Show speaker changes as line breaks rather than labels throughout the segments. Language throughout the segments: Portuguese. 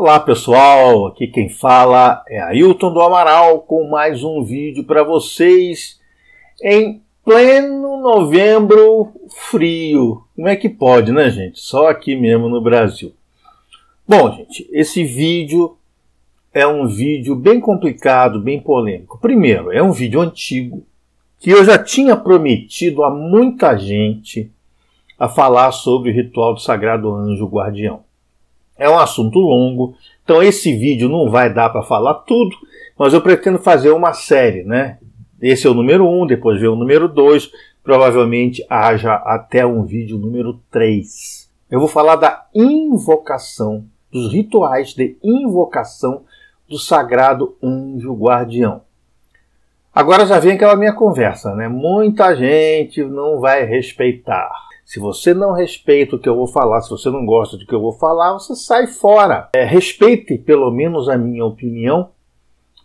Olá pessoal, aqui quem fala é Ailton do Amaral com mais um vídeo para vocês em pleno novembro frio. Como é que pode, né, gente? Só aqui mesmo no Brasil. Bom, gente, esse vídeo é um vídeo bem complicado, bem polêmico. Primeiro, é um vídeo antigo que eu já tinha prometido a muita gente a falar sobre o ritual do Sagrado Anjo Guardião. É um assunto longo, então esse vídeo não vai dar para falar tudo, mas eu pretendo fazer uma série, né? Esse é o número 1, um, depois vem o número 2, provavelmente haja até um vídeo número 3. Eu vou falar da invocação, dos rituais de invocação do sagrado anjo guardião. Agora já vem aquela minha conversa, né? Muita gente não vai respeitar. Se você não respeita o que eu vou falar, se você não gosta do que eu vou falar, você sai fora. É, respeite pelo menos a minha opinião,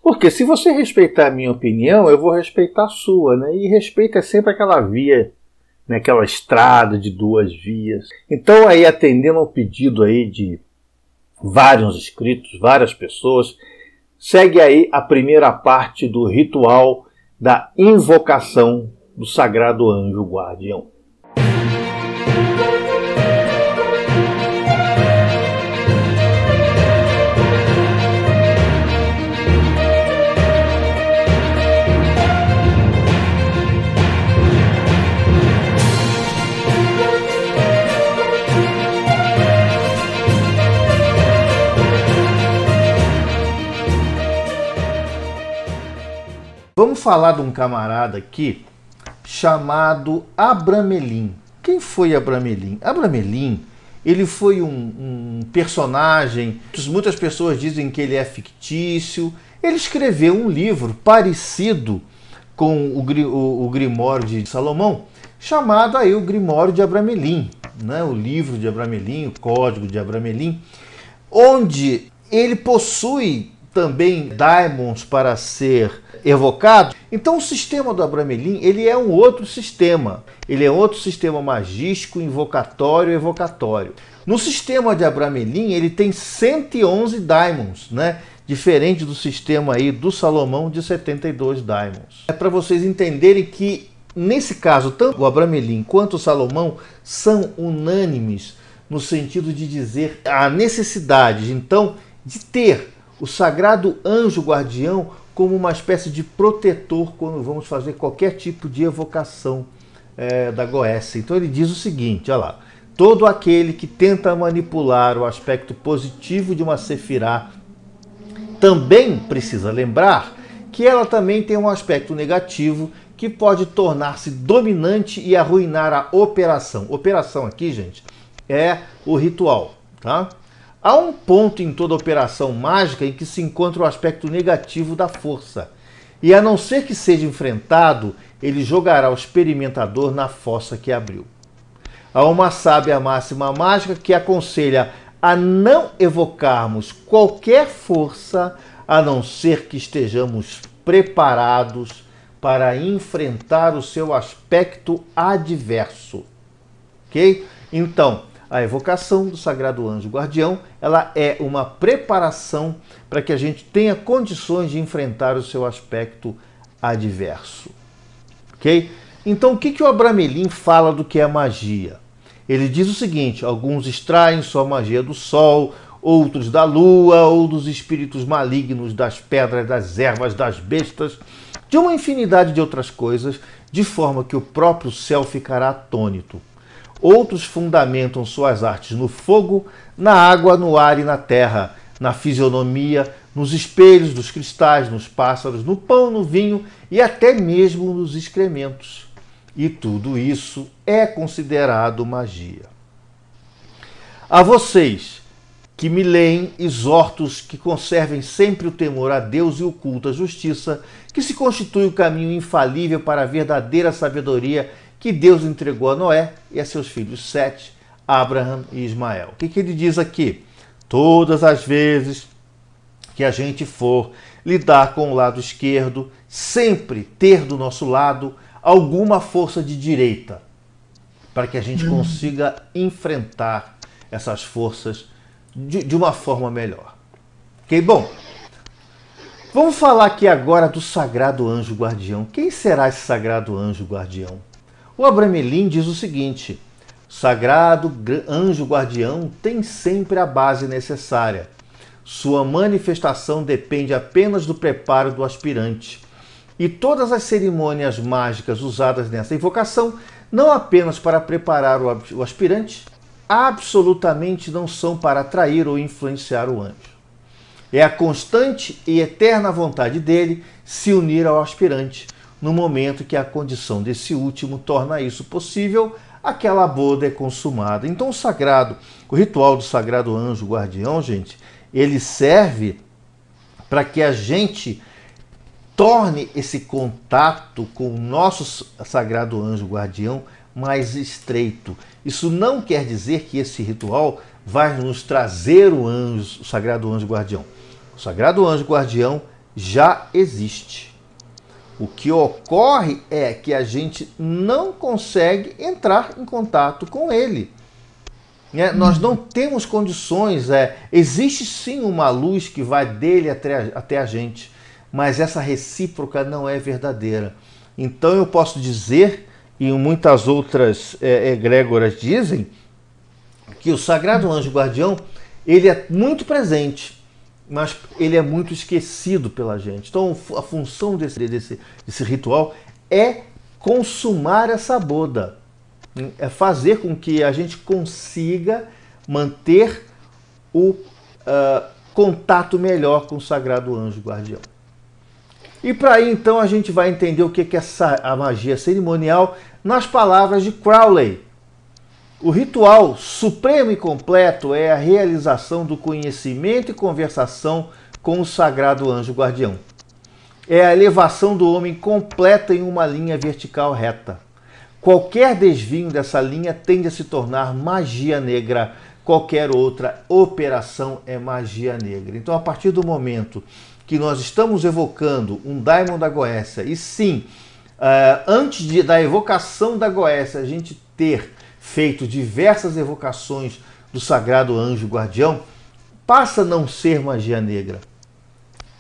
porque se você respeitar a minha opinião, eu vou respeitar a sua, né? E respeito é sempre aquela via, né? aquela estrada de duas vias. Então aí atendendo ao pedido aí de vários inscritos, várias pessoas, segue aí a primeira parte do ritual da invocação do Sagrado Anjo Guardião. Vamos falar de um camarada aqui chamado Abramelin. Quem foi Abramelin? Abramelin, ele foi um, um personagem, muitas pessoas dizem que ele é fictício. Ele escreveu um livro parecido com o, o, o Grimório de Salomão, chamado aí o Grimório de Abramelin, né? o livro de Abramelin, o Código de Abramelin, onde ele possui também daimons para ser evocado. Então o sistema do Abramelin ele é um outro sistema. Ele é outro sistema magístico, invocatório, evocatório. No sistema de Abramelin ele tem 111 diamonds, né? Diferente do sistema aí do Salomão de 72 diamonds. É para vocês entenderem que nesse caso tanto o Abramelin quanto o Salomão são unânimes no sentido de dizer a necessidade, então, de ter o sagrado anjo guardião como uma espécie de protetor quando vamos fazer qualquer tipo de evocação é, da Goécia. Então ele diz o seguinte, olha lá, todo aquele que tenta manipular o aspecto positivo de uma sefirá também precisa lembrar que ela também tem um aspecto negativo que pode tornar-se dominante e arruinar a operação. Operação aqui, gente, é o ritual, tá? Há um ponto em toda operação mágica em que se encontra o aspecto negativo da força, e a não ser que seja enfrentado, ele jogará o experimentador na fossa que abriu. Há uma sábia máxima mágica que aconselha a não evocarmos qualquer força a não ser que estejamos preparados para enfrentar o seu aspecto adverso. Ok? Então, a evocação do Sagrado Anjo Guardião, ela é uma preparação para que a gente tenha condições de enfrentar o seu aspecto adverso. Ok? Então, o que, que o Abramelin fala do que é magia? Ele diz o seguinte: alguns extraem sua magia do sol, outros da lua, ou dos espíritos malignos, das pedras, das ervas, das bestas, de uma infinidade de outras coisas, de forma que o próprio céu ficará atônito. Outros fundamentam suas artes no fogo, na água, no ar e na terra, na fisionomia, nos espelhos, nos cristais, nos pássaros, no pão, no vinho e até mesmo nos excrementos. E tudo isso é considerado magia. A vocês que me leem, exortos que conservem sempre o temor a Deus e o culto à justiça, que se constitui o caminho infalível para a verdadeira sabedoria que Deus entregou a Noé e a seus filhos Sete, Abraham e Ismael. O que, que ele diz aqui? Todas as vezes que a gente for lidar com o lado esquerdo, sempre ter do nosso lado alguma força de direita, para que a gente uhum. consiga enfrentar essas forças de, de, uma forma melhor. Ok? Bom, vamos falar aqui agora do sagrado anjo guardião. Quem será esse sagrado anjo guardião? O Abramelin diz o seguinte: Sagrado anjo guardião tem sempre a base necessária. Sua manifestação depende apenas do preparo do aspirante. E todas as cerimônias mágicas usadas nessa invocação, não apenas para preparar o aspirante, absolutamente não são para atrair ou influenciar o anjo. É a constante e eterna vontade dele se unir ao aspirante, no momento que a condição desse último torna isso possível, aquela boda é consumada. Então o sagrado, o ritual do sagrado anjo guardião, gente, ele serve para que a gente torne esse contato com o nosso sagrado anjo guardião mais estreito. Isso não quer dizer que esse ritual vai nos trazer o anjo, o sagrado anjo guardião. O sagrado anjo guardião já existe. O que ocorre é que a gente não consegue entrar em contato com ele. Né? Nós não temos condições. É, existe sim uma luz que vai dele até a, até a gente, mas essa recíproca não é verdadeira. Então eu posso dizer, e muitas outras é, egrégoras dizem, que o Sagrado Anjo Guardião ele é muito presente mas ele é muito esquecido pela gente. Então a função desse, desse, desse ritual é consumar essa boda, é fazer com que a gente consiga manter o uh, contato melhor com o sagrado anjo guardião. E para aí então a gente vai entender o que é essa, a magia cerimonial nas palavras de Crowley, o ritual supremo e completo é a realização do conhecimento e conversação com o sagrado anjo guardião. É a elevação do homem completa em uma linha vertical reta. Qualquer desvio dessa linha tende a se tornar magia negra, qualquer outra operação é magia negra. Então, a partir do momento que nós estamos evocando um Daimon da Goécia, e sim, eh, antes da evocação da Goécia, a gente ter feito diversas evocações do sagrado anjo guardião, passa a não ser magia negra.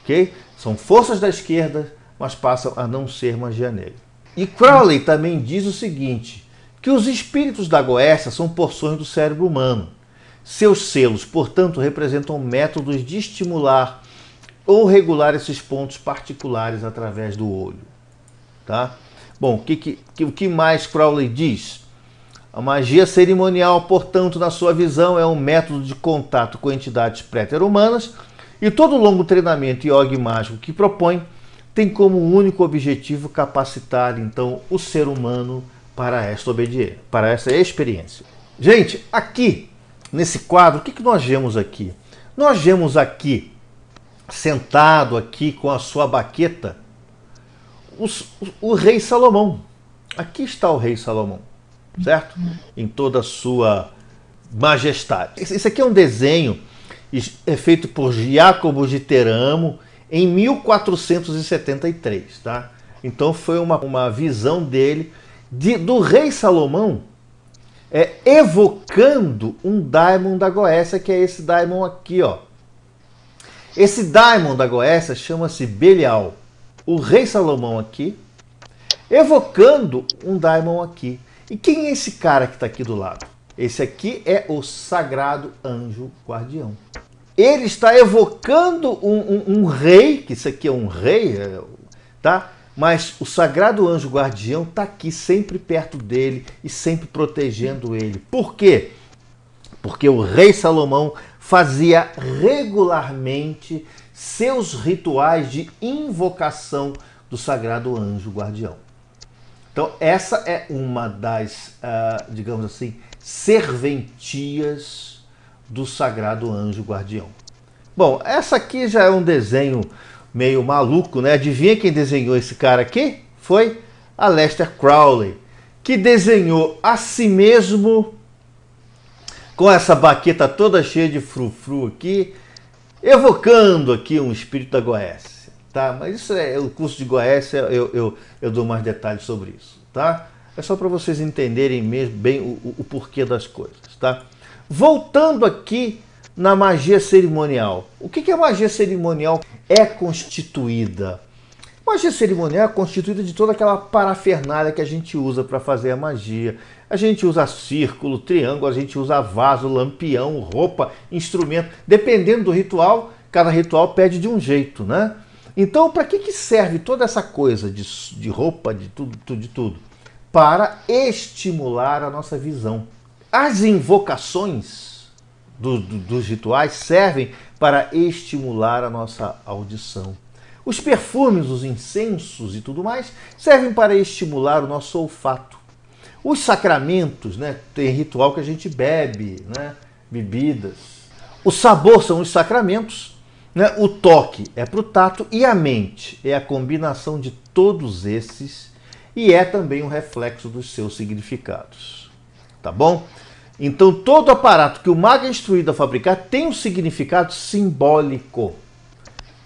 Ok? São forças da esquerda, mas passam a não ser magia negra. E Crowley também diz o seguinte: que os espíritos da Goécia são porções do cérebro humano. Seus selos, portanto, representam métodos de estimular ou regular esses pontos particulares através do olho. Tá? Bom, o que, que, que, mais Crowley diz? A magia cerimonial, portanto, na sua visão, é um método de contato com entidades pré-humanas e todo o longo treinamento yogi mágico que propõe tem como único objetivo capacitar então o ser humano para esta obediência, para essa experiência. Gente, aqui nesse quadro, o que, nós vemos aqui? Nós vemos aqui sentado aqui com a sua baqueta o, o rei Salomão. Aqui está o rei Salomão certo? Em toda a sua majestade. Isso aqui é um desenho é feito por Giacomo de Teramo em 1473, tá? Então foi uma, uma visão dele de, do rei Salomão é, evocando um daimon da Goécia, que é esse daimon aqui, ó. Esse daimon da Goécia chama-se Belial. O rei Salomão aqui evocando um daimon aqui. E quem é esse cara que está aqui do lado? Esse aqui é o sagrado anjo guardião. Ele está evocando um, um, um rei, que isso aqui é um rei, é, tá? Mas o sagrado anjo guardião está aqui sempre perto dele e sempre protegendo ele. Por quê? Porque o rei Salomão fazia regularmente seus rituais de invocação do sagrado anjo guardião. Então, essa é uma das, uh, digamos assim, serventias do sagrado anjo guardião. Bom, essa aqui já é um desenho meio maluco, né? Adivinha quem desenhou esse cara aqui? Foi a Lester Crowley, que desenhou a si mesmo com essa baqueta toda cheia de frufru aqui, evocando aqui um espírito da Goiás. Tá? Mas isso é o curso de Goiás, é, eu, eu, eu dou mais detalhes sobre isso. Tá? É só para vocês entenderem mesmo bem o, o porquê das coisas. Tá? Voltando aqui na magia cerimonial. O que, que a magia cerimonial é constituída? Magia cerimonial é constituída de toda aquela parafernália que a gente usa para fazer a magia. A gente usa círculo, triângulo, a gente usa vaso, lampião, roupa, instrumento. Dependendo do ritual, cada ritual pede de um jeito, né? Então, para que, que serve toda essa coisa de, de roupa, de tudo, tudo, de tudo? Para estimular a nossa visão. As invocações do, do, dos rituais servem para estimular a nossa audição. Os perfumes, os incensos e tudo mais servem para estimular o nosso olfato. Os sacramentos, né? Tem ritual que a gente bebe, né? Bebidas. O sabor são os sacramentos né? O toque é para o tato e a mente é a combinação de todos esses e é também um reflexo dos seus significados. Tá bom? Então, todo aparato que o mago é instruído a fabricar tem um significado simbólico.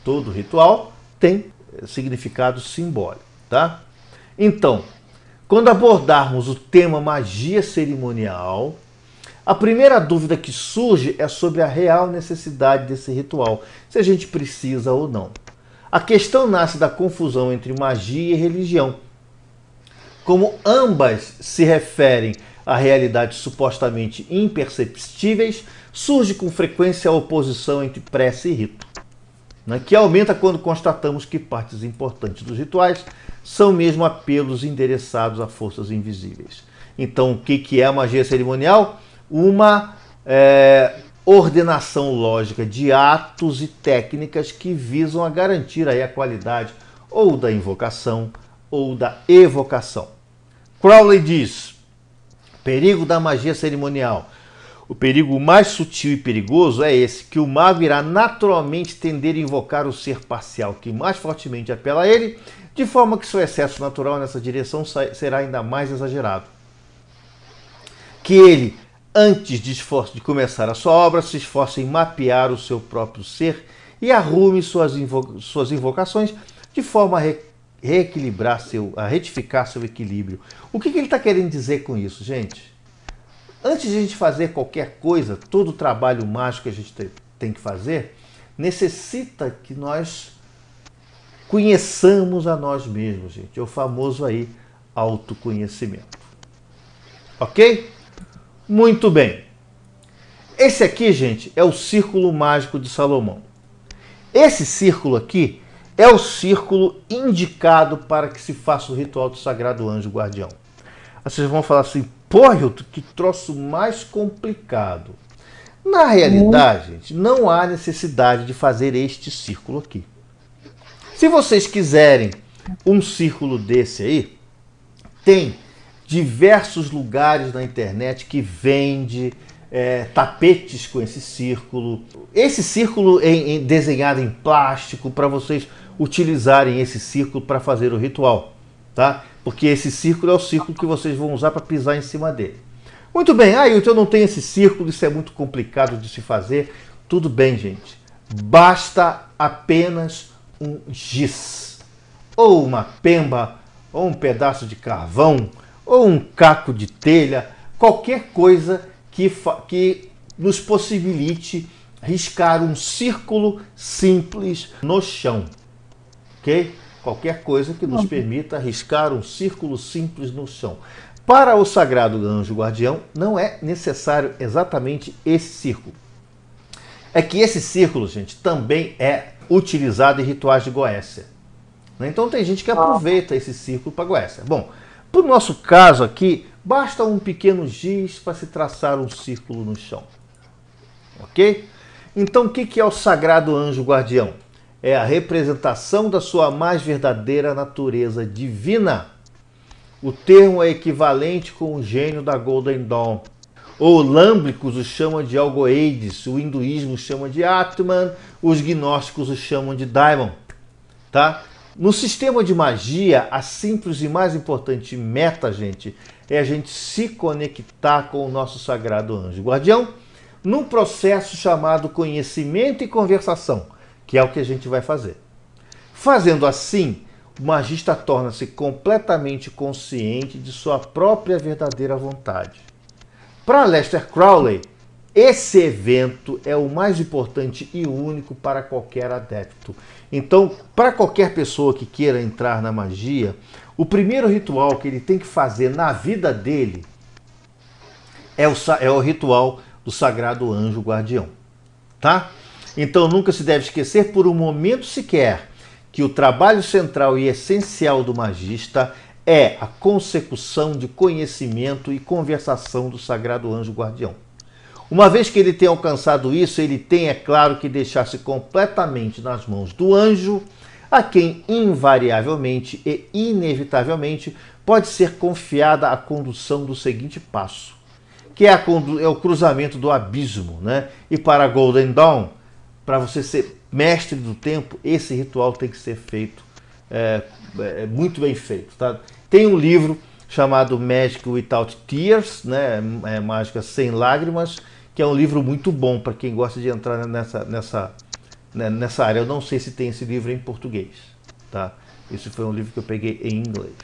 Todo ritual tem eh, significado simbólico, tá? Então, quando abordarmos o tema magia cerimonial, a primeira dúvida que surge é sobre a real necessidade desse ritual, se a gente precisa ou não. A questão nasce da confusão entre magia e religião. Como ambas se referem a realidades supostamente imperceptíveis, surge com frequência a oposição entre prece e rito, né? que aumenta quando constatamos que partes importantes dos rituais são mesmo apelos endereçados a forças invisíveis. Então, o que é a magia cerimonial? uma é, ordenação lógica de atos e técnicas que visam a garantir aí a qualidade ou da invocação ou da evocação. Crowley diz: perigo da magia cerimonial. O perigo mais sutil e perigoso é esse, que o mago irá naturalmente tender a invocar o ser parcial que mais fortemente apela a ele, de forma que seu excesso natural nessa direção será ainda mais exagerado. Que ele Antes de, esforço, de começar a sua obra, se esforce em mapear o seu próprio ser e arrume suas, invo suas invocações de forma a re reequilibrar seu, a retificar seu equilíbrio. O que, que ele está querendo dizer com isso, gente? Antes de a gente fazer qualquer coisa, todo o trabalho mágico que a gente tem que fazer, necessita que nós conheçamos a nós mesmos, gente. É o famoso aí autoconhecimento. Ok? Muito bem. Esse aqui, gente, é o círculo mágico de Salomão. Esse círculo aqui é o círculo indicado para que se faça o ritual do Sagrado Anjo Guardião. Vocês vão falar assim, pô, Hilton, que troço mais complicado. Na realidade, gente, não há necessidade de fazer este círculo aqui. Se vocês quiserem um círculo desse aí, tem diversos lugares na internet que vende é, tapetes com esse círculo. Esse círculo é desenhado em plástico para vocês utilizarem esse círculo para fazer o ritual, tá? Porque esse círculo é o círculo que vocês vão usar para pisar em cima dele. Muito bem, ah, eu não tenho esse círculo, isso é muito complicado de se fazer. Tudo bem, gente. Basta apenas um giz, ou uma pemba, ou um pedaço de carvão, ou um caco de telha, qualquer coisa que, que nos possibilite riscar um círculo simples no chão. Ok? Qualquer coisa que nos permita riscar um círculo simples no chão. Para o sagrado anjo guardião, não é necessário exatamente esse círculo. É que esse círculo, gente, também é utilizado em rituais de Goécia. Né? Então tem gente que ah. aproveita esse círculo para Goécia. Bom, para o nosso caso aqui, basta um pequeno giz para se traçar um círculo no chão. Ok? Então, o que é o sagrado anjo guardião? É a representação da sua mais verdadeira natureza divina. O termo é equivalente com o gênio da Golden Dawn. Os lâmbicos o chamam de Algoides, o hinduísmo chama de Atman, os gnósticos o chamam de Daimon. Tá? No sistema de magia, a simples e mais importante meta, gente, é a gente se conectar com o nosso sagrado anjo guardião num processo chamado conhecimento e conversação, que é o que a gente vai fazer. Fazendo assim, o magista torna-se completamente consciente de sua própria verdadeira vontade. Para Lester Crowley, esse evento é o mais importante e único para qualquer adepto. Então, para qualquer pessoa que queira entrar na magia, o primeiro ritual que ele tem que fazer na vida dele é o, é o ritual do Sagrado Anjo Guardião. Tá? Então, nunca se deve esquecer por um momento sequer que o trabalho central e essencial do magista é a consecução de conhecimento e conversação do Sagrado Anjo Guardião. Uma vez que ele tenha alcançado isso, ele tem, é claro, que deixar-se completamente nas mãos do anjo, a quem invariavelmente e inevitavelmente pode ser confiada a condução do seguinte passo, que é, é o cruzamento do abismo. Né? E para Golden Dawn, para você ser mestre do tempo, esse ritual tem que ser feito é, é, muito bem feito. Tá? Tem um livro chamado Magic Without Tears, né? É, é Mágica Sem Lágrimas, que é um livro muito bom para quem gosta de entrar nessa, nessa, né, nessa área. Eu não sei se tem esse livro em português, tá? Esse foi um livro que eu peguei em inglês.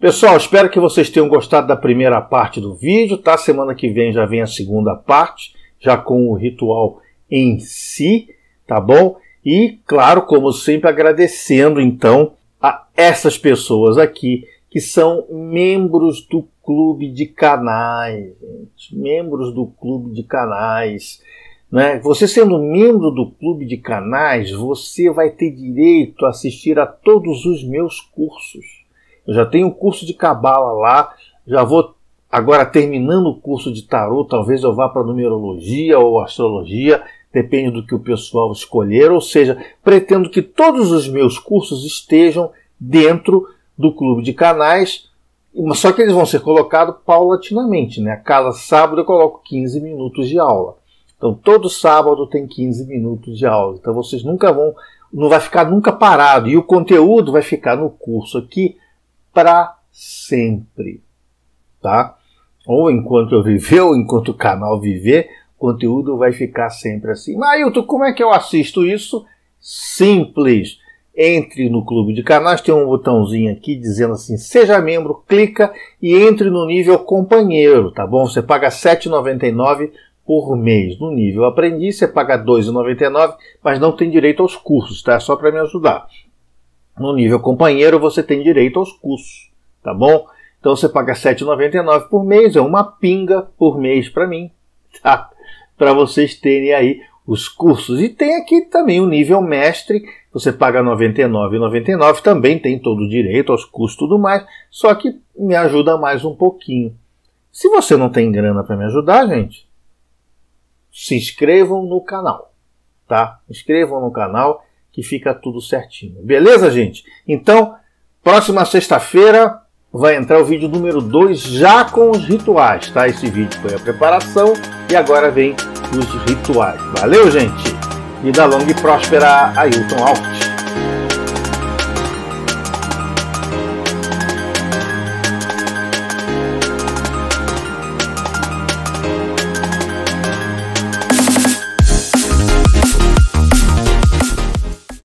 Pessoal, espero que vocês tenham gostado da primeira parte do vídeo, tá? Semana que vem já vem a segunda parte, já com o ritual em si, tá bom? E, claro, como sempre, agradecendo então a essas pessoas aqui que são membros do clube de canais, gente. membros do clube de canais. Né? Você sendo membro do clube de canais, você vai ter direito a assistir a todos os meus cursos. Eu já tenho um curso de cabala lá, já vou agora terminando o curso de tarot, talvez eu vá para numerologia ou astrologia depende do que o pessoal escolher, ou seja, pretendo que todos os meus cursos estejam dentro do clube de canais, só que eles vão ser colocados paulatinamente, né? Cada sábado eu coloco 15 minutos de aula. Então todo sábado tem 15 minutos de aula. Então vocês nunca vão, não vai ficar nunca parado e o conteúdo vai ficar no curso aqui para sempre, tá? Ou enquanto eu viver, ou enquanto o canal viver, conteúdo vai ficar sempre assim. Nailton, como é que eu assisto isso? Simples. Entre no clube de canais, tem um botãozinho aqui dizendo assim: seja membro, clica e entre no nível companheiro, tá bom? Você paga R$ 7,99 por mês. No nível aprendiz, você paga R$ 2,99, mas não tem direito aos cursos, tá? Só para me ajudar. No nível companheiro, você tem direito aos cursos, tá bom? Então você paga R$ 7,99 por mês, é uma pinga por mês para mim, tá? para vocês terem aí os cursos. E tem aqui também o nível mestre, você paga R$ 99,99, também tem todo o direito aos custos e tudo mais, só que me ajuda mais um pouquinho. Se você não tem grana para me ajudar, gente, se inscrevam no canal, tá? Inscrevam no canal que fica tudo certinho. Beleza, gente? Então, próxima sexta-feira vai entrar o vídeo número 2 já com os rituais, tá? Esse vídeo foi a preparação e agora vem os rituais. Valeu, gente! Vida longa e próspera, Ailton alves.